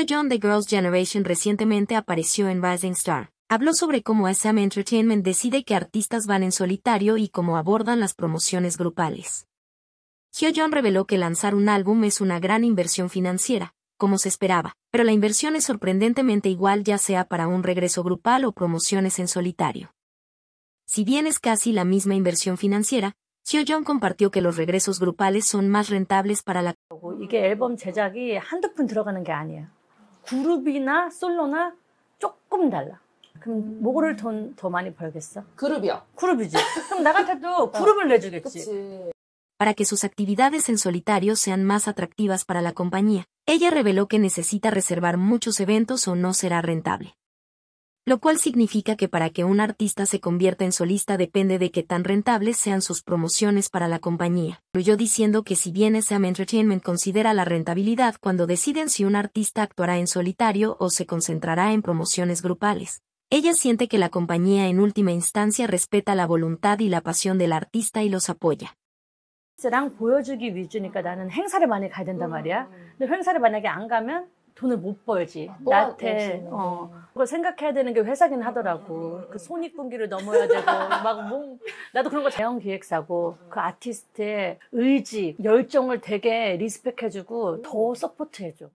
hyo de Girls' Generation recientemente apareció en Rising Star. Habló sobre cómo SM Entertainment decide que artistas van en solitario y cómo abordan las promociones grupales. hyo reveló que lanzar un álbum es una gran inversión financiera, como se esperaba, pero la inversión es sorprendentemente igual ya sea para un regreso grupal o promociones en solitario. Si bien es casi la misma inversión financiera, hyo compartió que los regresos grupales son más rentables para la Para que sus actividades en solitario sean más atractivas para la compañía, ella reveló que necesita reservar muchos eventos o no será rentable. Lo cual significa que para que un artista se convierta en solista depende de que tan rentables sean sus promociones para la compañía. Yo diciendo que si bien SM Entertainment considera la rentabilidad cuando deciden si un artista actuará en solitario o se concentrará en promociones grupales. Ella siente que la compañía en última instancia respeta la voluntad y la pasión del artista y los apoya. 돈을 못 벌지. 아, 나한테 예, 어, 그걸 생각해야 되는 게 회사긴 하더라고. 음. 그 손익분기를 넘어야 되고 막 몸. 나도 그런 거 대형 기획사고 그 아티스트의 의지, 열정을 되게 리스펙해주고 더 서포트해줘.